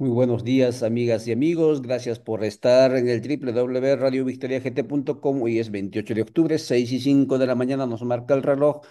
Muy buenos días, amigas y amigos. Gracias por estar en el www.radiovictoriagt.com. Hoy es 28 de octubre, 6 y 5 de la mañana nos marca el reloj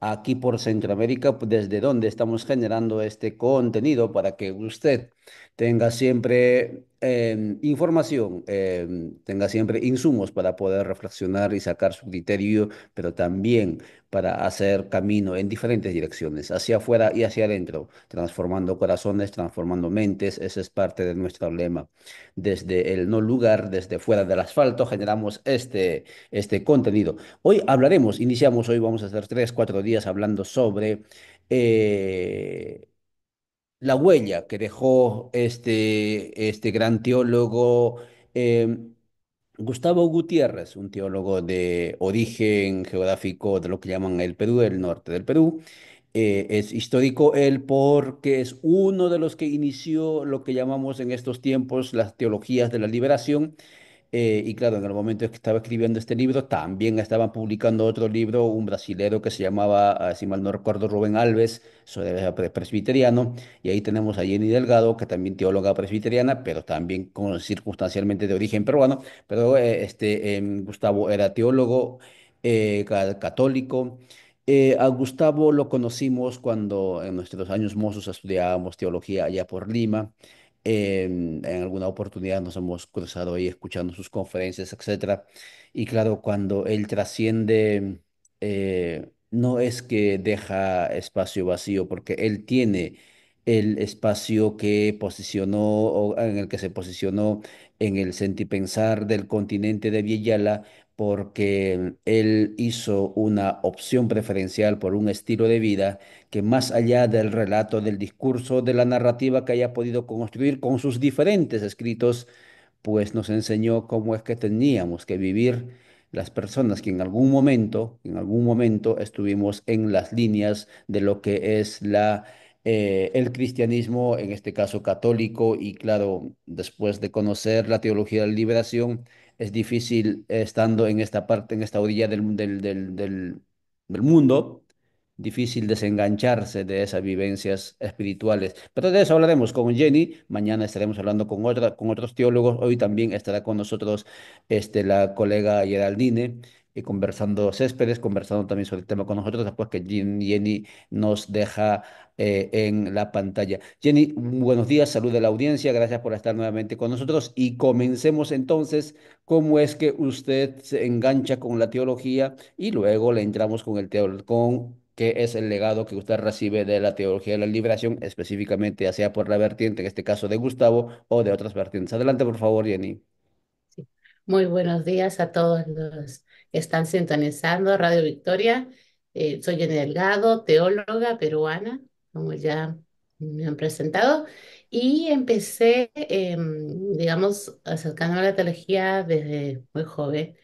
aquí por Centroamérica, pues, desde donde estamos generando este contenido para que usted tenga siempre Em, información, em, tenga siempre insumos para poder reflexionar y sacar su criterio, pero también para hacer camino en diferentes direcciones, hacia afuera y hacia adentro, transformando corazones, transformando mentes, ese es parte de nuestro lema. Desde el no lugar, desde fuera del asfalto, generamos este, este contenido. Hoy hablaremos, iniciamos hoy, vamos a hacer tres, cuatro días hablando sobre... Eh, la huella que dejó este, este gran teólogo eh, Gustavo Gutiérrez, un teólogo de origen geográfico de lo que llaman el Perú, el norte del Perú. Eh, es histórico él porque es uno de los que inició lo que llamamos en estos tiempos las teologías de la liberación eh, y claro, en el momento en que estaba escribiendo este libro, también estaban publicando otro libro, un brasilero que se llamaba, ah, si mal no recuerdo, Rubén Alves, sobre presbiteriano. Y ahí tenemos a Jenny Delgado, que también teóloga presbiteriana, pero también con, circunstancialmente de origen peruano. Pero eh, este, em, Gustavo era teólogo eh, católico. a Gustavo lo conocimos cuando en nuestros años mozos estudiábamos teología allá por Lima en, alguna oportunidad nos hemos cruzado ahí escuchando sus conferencias, etcétera. Y claro, cuando él trasciende, eh, no es que deja espacio vacío, porque él tiene el espacio que posicionó en el que se posicionó en el sentipensar del continente de Villala porque él hizo una opción preferencial por un estilo de vida que más allá del relato, del discurso, de la narrativa que haya podido construir con sus diferentes escritos, pues nos enseñó cómo es que teníamos que vivir las personas que en algún momento, en algún momento estuvimos en las líneas de lo que es eh, el cristianismo, en este caso católico, y claro, después de conocer la teología de la liberación, es difícil estando en esta parte, en esta orilla del, del, del, mundo, difícil desengancharse de esas vivencias espirituales. Pero de eso hablaremos con Jenny, mañana estaremos hablando con, otra, con otros teólogos, hoy también estará con nosotros este, la colega Geraldine, y conversando Céspedes, conversando también sobre el tema con nosotros, después que Jenny nos deja eh, en la pantalla. Jenny, buenos días, salud de la audiencia, gracias por estar nuevamente con nosotros y comencemos entonces cómo es que usted se engancha con la teología y luego le entramos con el teólogo, con qué es el legado que usted recibe de la teología de la liberación, específicamente ya sea por la vertiente, en este caso de Gustavo, o de otras vertientes. Adelante, por favor, Jenny. Muy buenos días a todos los están sintonizando Radio Victoria. Eh, soy Jenny Delgado, teóloga peruana, como ya me han presentado, y empecé, em, digamos, acercándome a la teología desde muy joven.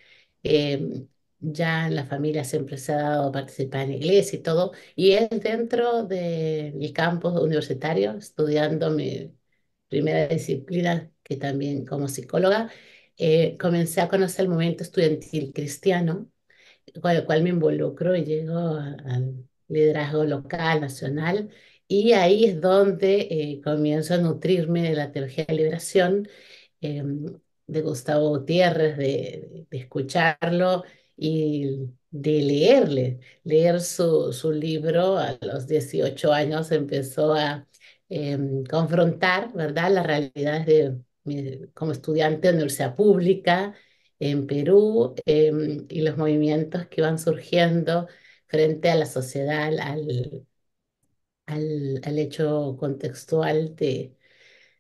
Em, ya en la familia siempre se ha dado participar en iglesia y todo, y es dentro de mi campus universitario, estudiando mi primera disciplina, que también como psicóloga, eh, comencé a conocer el movimiento estudiantil cristiano, con el cual me involucro y llego al liderazgo local, nacional, y ahí es donde eh, comienzo a nutrirme de la teología de liberación, em, de Gustavo Gutiérrez, de, escucharlo y de leerle, leer su, su libro a los 18 años empezó a em, confrontar, ¿verdad?, las realidades de como estudiante de universidad pública en Perú em, y los movimientos que van surgiendo frente a la sociedad, al, al, al hecho contextual de,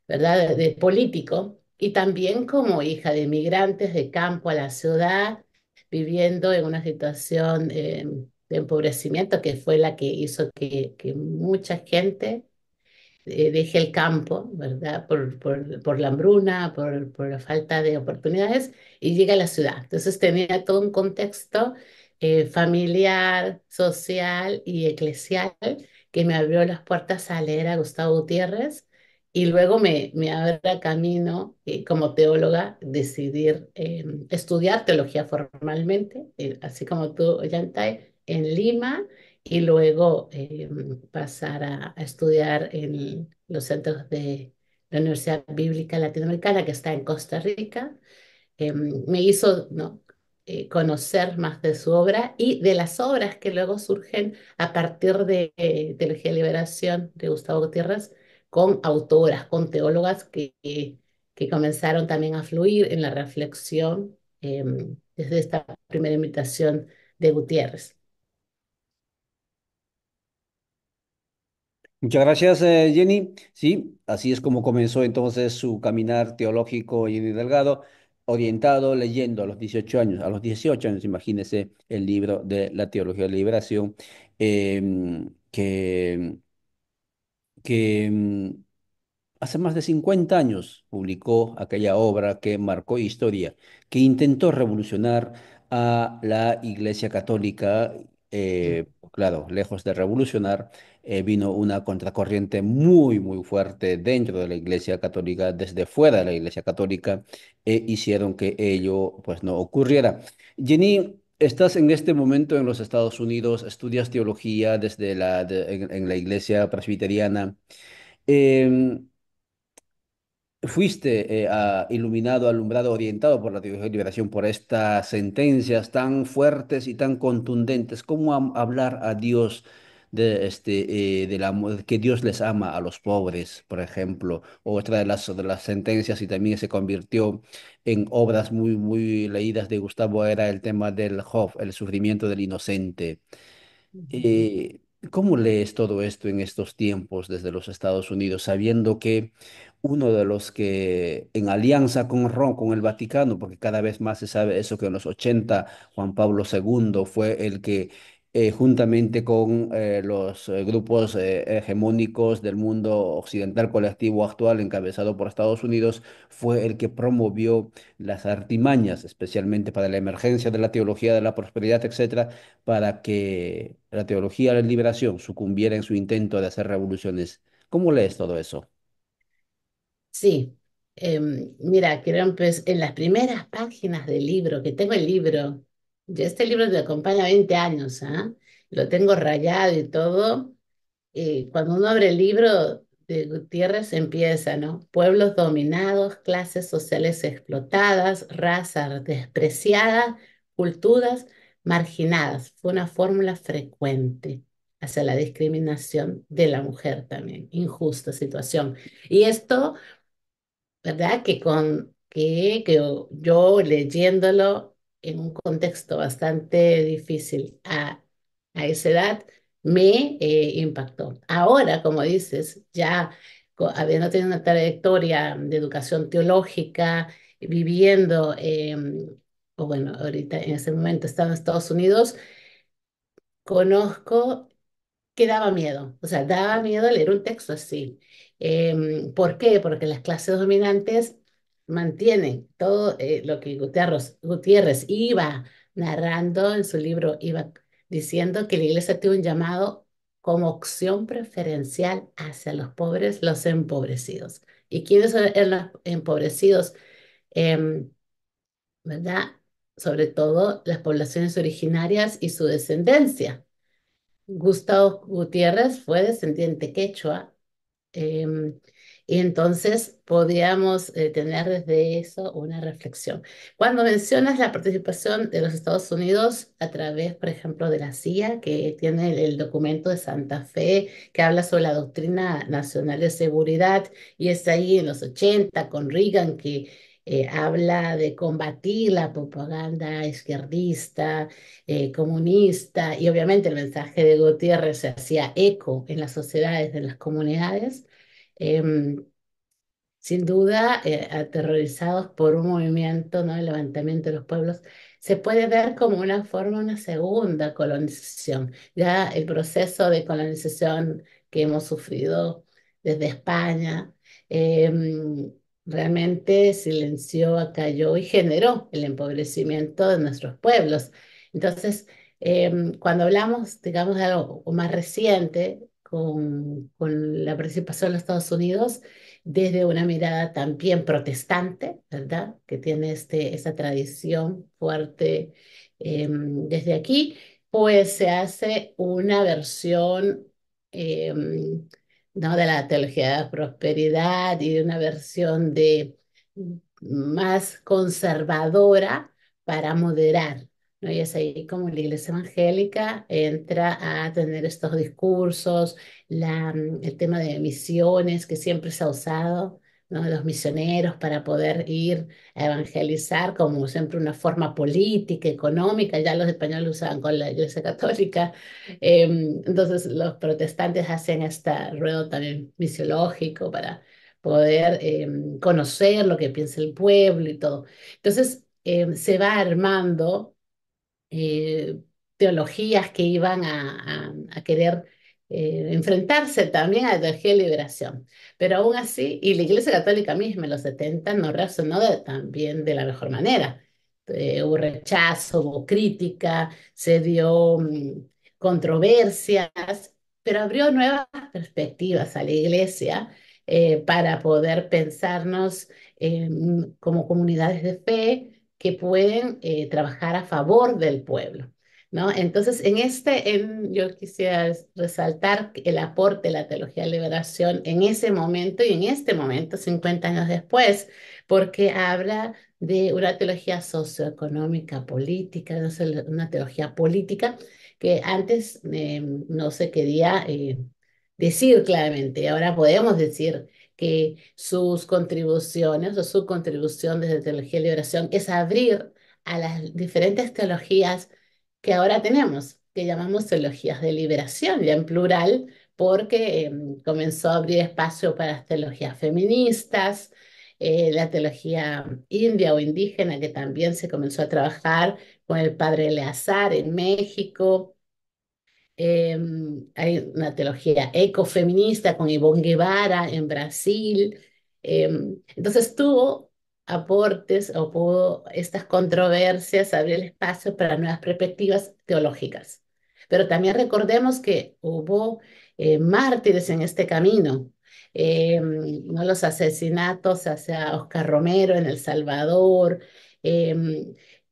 ¿verdad? De, político, y también como hija de migrantes de campo a la ciudad, viviendo en una situación em, de empobrecimiento que fue la que hizo que, que mucha gente eh, dejé deje el campo, ¿verdad? Por, la hambruna, por, la falta de oportunidades y llega a la ciudad. Entonces tenía todo un contexto eh, familiar, social y eclesial que me abrió las puertas a leer a Gustavo Gutiérrez y luego me, me abre camino eh, como teóloga decidir em, estudiar teología formalmente, así como tú, Ollantay, en Lima y luego eh, pasar a, estudiar en los centros de la Universidad Bíblica Latinoamericana que está en Costa Rica. Em, me hizo eh, conocer más de su obra y de las obras que luego surgen a partir de Teología eh, de Liberación de Gustavo Gutiérrez con autoras, con teólogas que, que comenzaron también a fluir en la reflexión em, desde esta primera invitación de Gutiérrez. Muchas gracias, eh, Jenny. Sí, así es como comenzó entonces su caminar teológico Jenny Delgado, orientado leyendo a los 18 años, a los 18 años, imagínese el libro de la Teología de la Liberación, em, que, em, hace más de 50 años publicó aquella obra que marcó historia, que intentó revolucionar a la Iglesia Católica, eh, claro, lejos de revolucionar eh, vino una contracorriente muy, muy fuerte dentro de la Iglesia Católica, desde fuera de la Iglesia Católica, e hicieron que ello pues no ocurriera. Jenny, estás en este momento en los Estados Unidos, estudias teología desde la, en, la Iglesia Presbiteriana. Em, fuiste eh, iluminado, alumbrado, orientado por la teología de liberación, por estas sentencias tan fuertes y tan contundentes. ¿Cómo hablar a Dios de, este, eh, de que Dios les ama a los pobres, por ejemplo. Otra de las, de las sentencias y también se convirtió en obras muy, muy leídas de Gustavo era el tema del hof, el sufrimiento del inocente. Eh, ¿Cómo lees todo esto en estos tiempos desde los Estados Unidos, sabiendo que uno de los que en alianza con con el Vaticano, porque cada vez más se sabe eso que en los 80 Juan Pablo II fue el que eh, juntamente con eh, los eh, grupos hegemónicos del mundo occidental colectivo actual encabezado por Estados Unidos, fue el que promovió las artimañas, especialmente para la emergencia de la teología de la prosperidad, etcétera, para que la teología de la liberación sucumbiera en su intento de hacer revoluciones. ¿Cómo lees todo eso? Sí. Em, mira, creo que pues, en las primeras páginas del libro, que tengo el libro este libro te acompaña 20 años, ¿ah? Lo tengo rayado y todo. cuando uno abre el libro de Gutiérrez empieza, ¿no? Pueblos dominados, clases sociales explotadas, razas despreciadas, culturas marginadas. Fue una fórmula frecuente hacia la discriminación de la mujer también, injusta situación. Y esto, ¿verdad? Que con que, que yo leyéndolo en un contexto bastante difícil a, a esa edad, me eh, impactó. Ahora, como dices, ya habiendo tenido una trayectoria de educación teológica, viviendo, em, o bueno, ahorita en ese momento estaba en Estados Unidos, conozco que daba miedo, o sea, daba miedo leer un texto así. Em, ¿Por qué? Porque las clases dominantes mantiene todo eh, lo que Gutiérrez, iba narrando en su libro, iba diciendo que la iglesia tiene un llamado como opción preferencial hacia los pobres, los empobrecidos. ¿Y quiénes son los empobrecidos? Em, ¿Verdad? Sobre todo las poblaciones originarias y su descendencia. Gustavo Gutiérrez fue descendiente quechua. Em, y entonces podíamos eh, tener desde eso una reflexión. Cuando mencionas la participación de los Estados Unidos a través, por ejemplo, de la CIA, que tiene el, documento de Santa Fe, que habla sobre la doctrina nacional de seguridad, y es ahí en los 80 con Reagan que... Eh, habla de combatir la propaganda izquierdista, eh, comunista, y obviamente el mensaje de Gutiérrez se hacía eco en las sociedades, en las comunidades. Em, sin duda eh, aterrorizados por un movimiento, ¿no? el levantamiento de los pueblos, se puede ver como una forma, una segunda colonización. Ya el proceso de colonización que hemos sufrido desde España em, realmente silenció, acalló y generó el empobrecimiento de nuestros pueblos. Entonces, em, cuando hablamos, digamos, de algo más reciente, con, la participación de los Estados Unidos desde una mirada también protestante, ¿verdad? Que tiene este, esta tradición fuerte eh, desde aquí, pues se hace una versión eh, ¿no? de la teología de la prosperidad y una versión de más conservadora para moderar y es ahí como la iglesia evangélica entra a tener estos discursos, mm, el tema de misiones que siempre se ha usado. los misioneros para poder ir a evangelizar como siempre una forma política, económica, ya los españoles usaban con la Iglesia Católica, em, entonces los protestantes hacen este ruedo también misiológico para poder em, conocer lo que piensa el pueblo y todo. Entonces em, se va armando eh, teologías que iban a, querer eh, enfrentarse también a la teología de liberación. Pero aún así, y la Iglesia Católica misma en los 70 no reaccionó también de la mejor manera. Eh, hubo rechazo, hubo crítica, se dio mm, controversias, pero abrió nuevas perspectivas a la Iglesia para poder pensarnos como comunidades de fe, que pueden eh, trabajar a favor del pueblo. ¿No? Entonces, en este, en, yo quisiera resaltar el aporte de la teología de liberación en ese momento y en este momento, 50 años después, porque habla de una teología socioeconómica, política, una teología política que antes eh, no se quería eh, decir claramente, ahora podemos decir que sus contribuciones o su contribución desde Teología de Liberación es abrir a las diferentes teologías que ahora tenemos, que llamamos teologías de liberación, ya en plural, porque em, comenzó a abrir espacio para las teologías feministas, eh, la teología india o indígena, que también se comenzó a trabajar con el padre Eleazar en México, Em, hay una teología ecofeminista con Ivonne Guevara en Brasil. Em, entonces tuvo aportes o pudo estas controversias abrir el espacio para nuevas perspectivas teológicas. Pero también recordemos que hubo eh, mártires en este camino. Em, ¿no? Los asesinatos hacia Oscar Romero en El Salvador.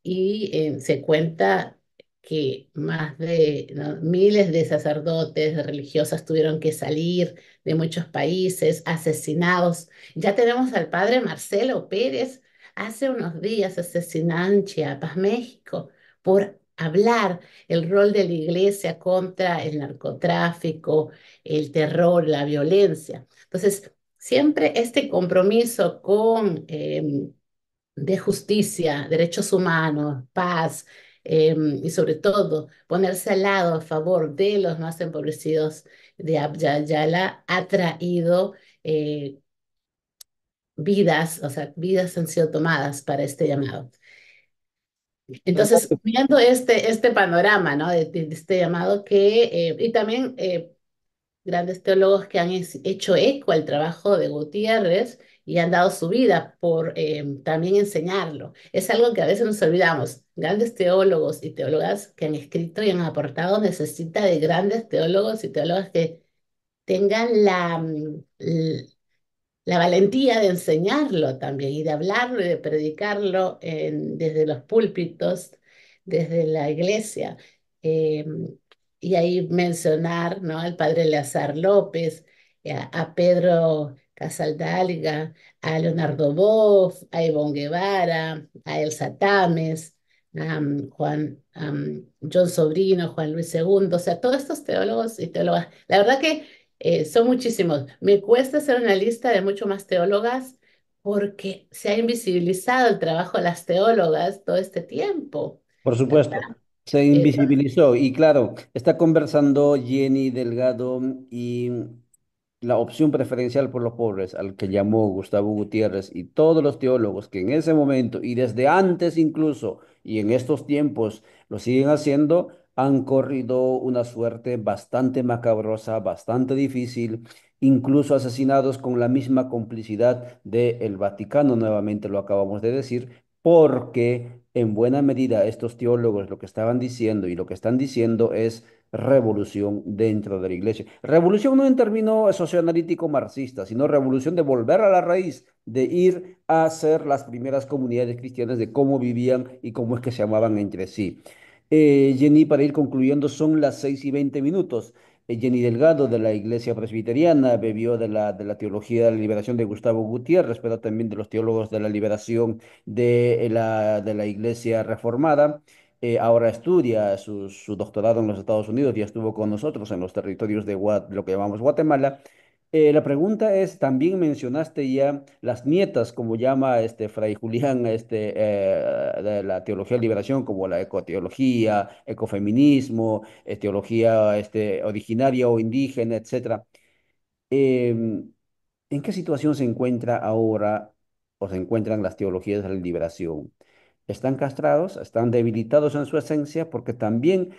y eh, se cuenta que más de miles de sacerdotes, de religiosas tuvieron que salir de muchos países, asesinados. Ya tenemos al padre Marcelo Pérez hace unos días asesinado en Paz México, por hablar el rol de la iglesia contra el narcotráfico, el terror, la violencia. Entonces, siempre este compromiso con... Em, de justicia, derechos humanos, paz, Em, y sobre todo ponerse al lado a favor de los más empobrecidos de Abya ha traído eh, vidas, o sea, vidas han sido tomadas para este llamado. Entonces, viendo este, este panorama, De, este llamado que, eh, y también eh, grandes teólogos que han hecho eco al trabajo de Gutiérrez, y han dado su vida por eh, también enseñarlo. Es algo que a veces nos olvidamos. Grandes teólogos y teólogas que han escrito y han aportado necesita de grandes teólogos y teólogas que tengan la, mm, la, valentía de enseñarlo también y de hablarlo y de predicarlo desde los púlpitos, desde la iglesia. Eh, y ahí mencionar ¿no? al padre Lazar López, eh, a Pedro Casaldalga, a Leonardo Boff, a Ivonne Guevara, a Elsa Tames, a mm, Juan, mm, John Sobrino, Juan Luis II, o sea, todos estos teólogos y teólogas. La verdad que eh, son muchísimos. Me cuesta hacer una lista de mucho más teólogas porque se ha invisibilizado el trabajo de las teólogas todo este tiempo. Por supuesto. Se invisibilizó y claro, está conversando Jenny Delgado y la opción preferencial por los pobres, al que llamó Gustavo Gutiérrez y todos los teólogos que en ese momento y desde antes incluso y en estos tiempos lo siguen haciendo, han corrido una suerte bastante macabrosa, bastante difícil, incluso asesinados con la misma complicidad del el Vaticano, nuevamente lo acabamos de decir, porque en buena medida estos teólogos lo que estaban diciendo y lo que están diciendo es revolución dentro de la iglesia. Revolución no en términos socioanalítico marxista, sino revolución de volver a la raíz, de ir a ser las primeras comunidades cristianas de cómo vivían y cómo es que se amaban entre sí. Eh, Jenny, para ir concluyendo, son las seis y veinte minutos. Eh, Jenny Delgado de la Iglesia Presbiteriana bebió de la, de la teología de la liberación de Gustavo Gutiérrez, pero también de los teólogos de la liberación de eh, la, de la Iglesia Reformada. Eh, ahora estudia su, doctorado en los Estados Unidos y estuvo con nosotros en los territorios de lo que llamamos Guatemala. Eh, la pregunta es, también mencionaste ya las nietas, como llama este Fray Julián, este, eh, de la teología de liberación, como la ecoteología, ecofeminismo, eh, teología este, originaria o indígena, etc. Em, ¿en qué situación se encuentra ahora o se encuentran las teologías de la liberación? están castrados, están debilitados en su esencia, porque también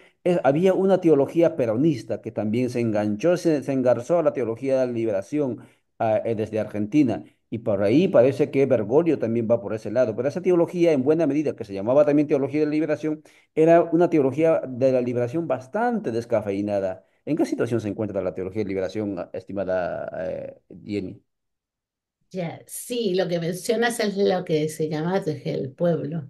había una teología peronista que también se enganchó, se, engarzó a la teología de la liberación ah, eh, desde Argentina. Y por ahí parece que Bergoglio también va por ese lado. Pero esa teología, en buena medida, que se llamaba también teología de la liberación, era una teología de la liberación bastante descafeinada. ¿En qué situación se encuentra la teología de liberación, estimada eh, Jenny? sí, lo que mencionas es lo que se llama desde el pueblo.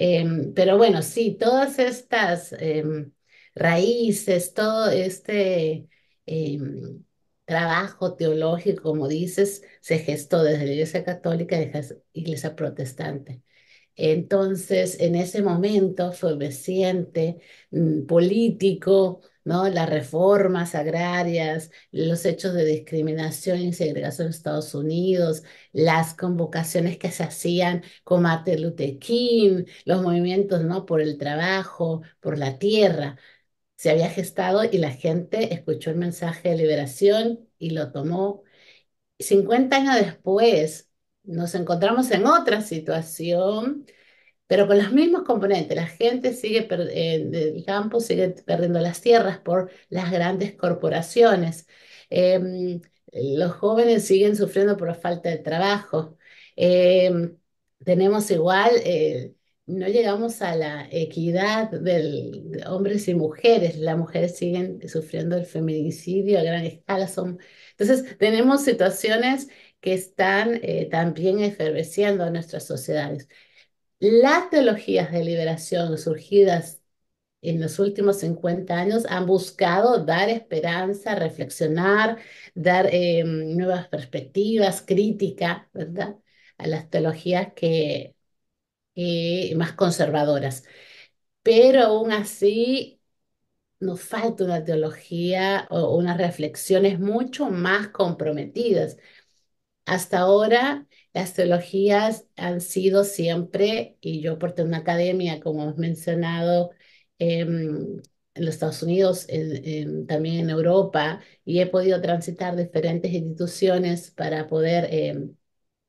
Em, pero bueno, sí, todas estas em, raíces, todo este em, trabajo teológico, como dices, se gestó desde la Iglesia Católica y la Iglesia Protestante. Entonces, en ese momento fue reciente, mm, político, las reformas agrarias, los hechos de discriminación y segregación en Estados Unidos, las convocaciones que se hacían con Martin Luther King, los movimientos, ¿no? Por el trabajo, por la tierra. Se había gestado y la gente escuchó el mensaje de liberación y lo tomó. 50 años después, nos encontramos en otra situación pero con los mismos componentes. La gente sigue, eh, campo sigue perdiendo las tierras por las grandes corporaciones. Em, los jóvenes siguen sufriendo por la falta de trabajo. Em, tenemos igual, eh, no llegamos a la equidad de hombres y mujeres. Las mujeres siguen sufriendo el feminicidio a gran escala. Son... Entonces, tenemos situaciones que están eh, también eferveciendo a nuestras sociedades. Las teologías de liberación surgidas en los últimos 50 años han buscado dar esperanza, reflexionar, dar em, nuevas perspectivas, crítica, ¿verdad? A las teologías que, más conservadoras. Pero aún así nos falta una teología o unas reflexiones mucho más comprometidas. Hasta ahora las teologías han sido siempre, y yo porté una academia, como hemos mencionado, em, en los Estados Unidos, también en Europa, y he podido transitar diferentes instituciones para poder em,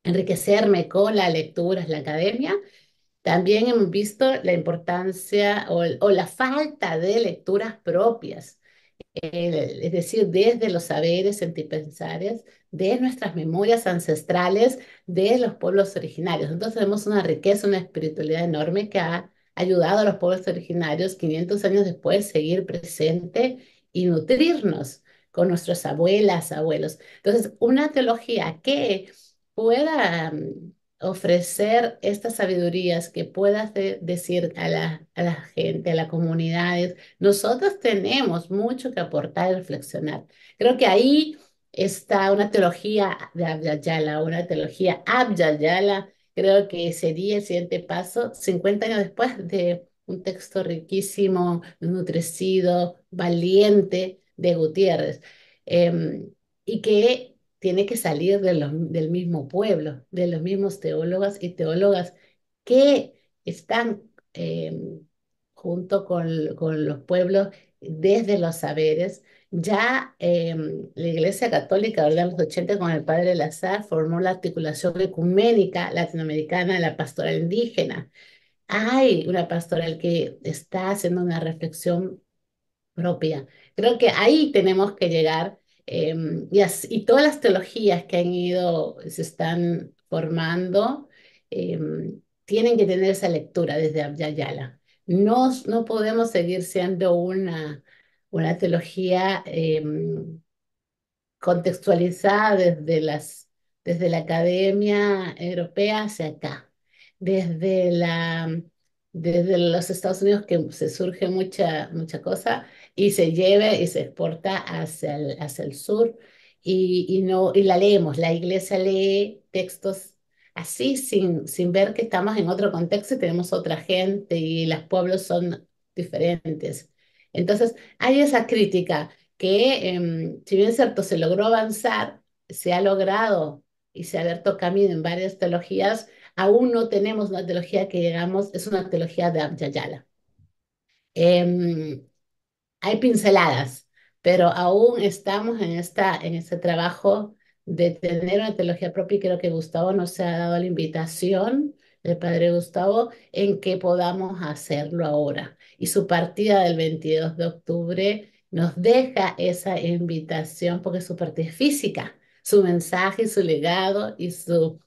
enriquecerme con la lecturas, la academia. También hemos visto la importancia o, la falta de lecturas propias, eh, es decir, desde los saberes, sentipensares, de nuestras memorias ancestrales de los pueblos originarios. Entonces tenemos una riqueza, una espiritualidad enorme que ha ayudado a los pueblos originarios 500 años después seguir presente y nutrirnos con nuestras abuelas, abuelos. Entonces, una teología que pueda mm, ofrecer estas sabidurías, que pueda decir a la, a la gente, a las comunidades, nosotros tenemos mucho que aportar y reflexionar. Creo que ahí está una teología de Abdayala, una teología Abdayala, creo que sería el siguiente paso, 50 años después de un texto riquísimo, nutrecido, valiente de Gutiérrez, em, y que tiene que salir del mismo pueblo, de los mismos teólogos y teólogas que están em, junto con los pueblos desde los saberes, ya em, la Iglesia Católica, de los 80 con el padre Lazar, formó la articulación ecuménica latinoamericana de la pastoral indígena. Hay una pastoral que está haciendo una reflexión propia. Creo que ahí tenemos que llegar em, y, y, todas las teologías que han ido, se están formando, em, tienen que tener esa lectura desde Abya no podemos seguir siendo una una teología em, contextualizada desde, las, desde la academia europea hacia acá, desde, la, desde los Estados Unidos que se surge mucha, mucha cosa y se lleva y se exporta hacia el, hacia el sur y, y, no, y la leemos, la iglesia lee textos así sin, sin ver que estamos en otro contexto y tenemos otra gente y los pueblos son diferentes. Entonces, hay esa crítica que, em, si bien es cierto, se logró avanzar, se ha logrado y se ha abierto camino en varias teologías, aún no tenemos una teología que llegamos, es una teología de Abhyayala. Em, hay pinceladas, pero aún estamos en, en este trabajo de tener una teología propia y creo que Gustavo nos ha dado la invitación el padre Gustavo en que podamos hacerlo ahora. Y su partida del 22 de octubre nos deja esa invitación porque su parte física, su mensaje, su legado y su,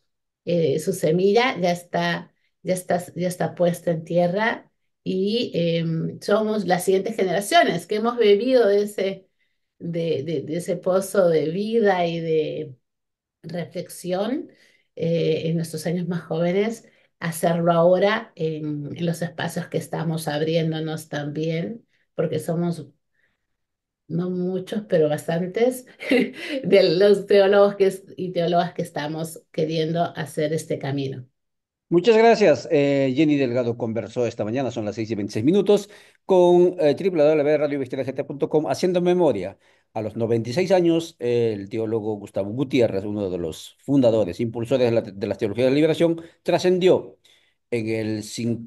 eh, su semilla ya está, ya, está, ya está puesta en tierra y em, somos las siguientes generaciones que hemos bebido de ese, ese pozo de vida y de reflexión eh, en nuestros años más jóvenes hacerlo ahora en, los espacios que estamos abriéndonos también, porque somos, no muchos, pero bastantes, de los teólogos que, y teólogas que estamos queriendo hacer este camino. Muchas gracias. Eh, Jenny Delgado conversó esta mañana, son las 6 y 26 minutos, con eh, haciendo memoria a los 96 años, el teólogo Gustavo Gutiérrez, uno de los fundadores, impulsores de, la, teología de la liberación, trascendió. En el,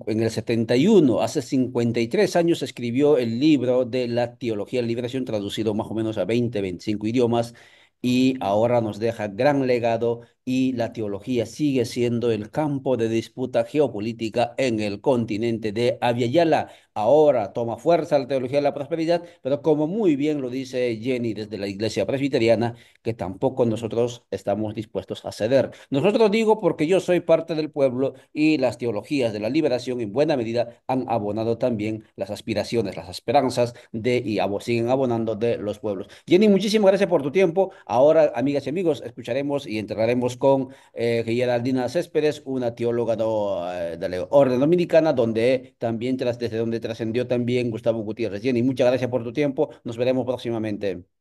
en el 71, hace 53 años, escribió el libro de la teología de la liberación, traducido más o menos a 20, 25 idiomas, y ahora nos deja gran legado y la teología sigue siendo el campo de disputa geopolítica en el continente de Aviala. Ahora toma fuerza la teología de la prosperidad, pero como muy bien lo dice Jenny desde la iglesia presbiteriana, que tampoco nosotros estamos dispuestos a ceder. Nosotros digo porque yo soy parte del pueblo y las teologías de la liberación en buena medida han abonado también las aspiraciones, las esperanzas de y siguen abonando de los pueblos. Jenny, muchísimas gracias por tu tiempo. Ahora, amigas y amigos, escucharemos y entraremos con eh, Aldina Céspedes, una teóloga eh, de la Orden Dominicana, donde también, desde donde trascendió también Gustavo Gutiérrez. y muchas gracias por tu tiempo. Nos veremos próximamente.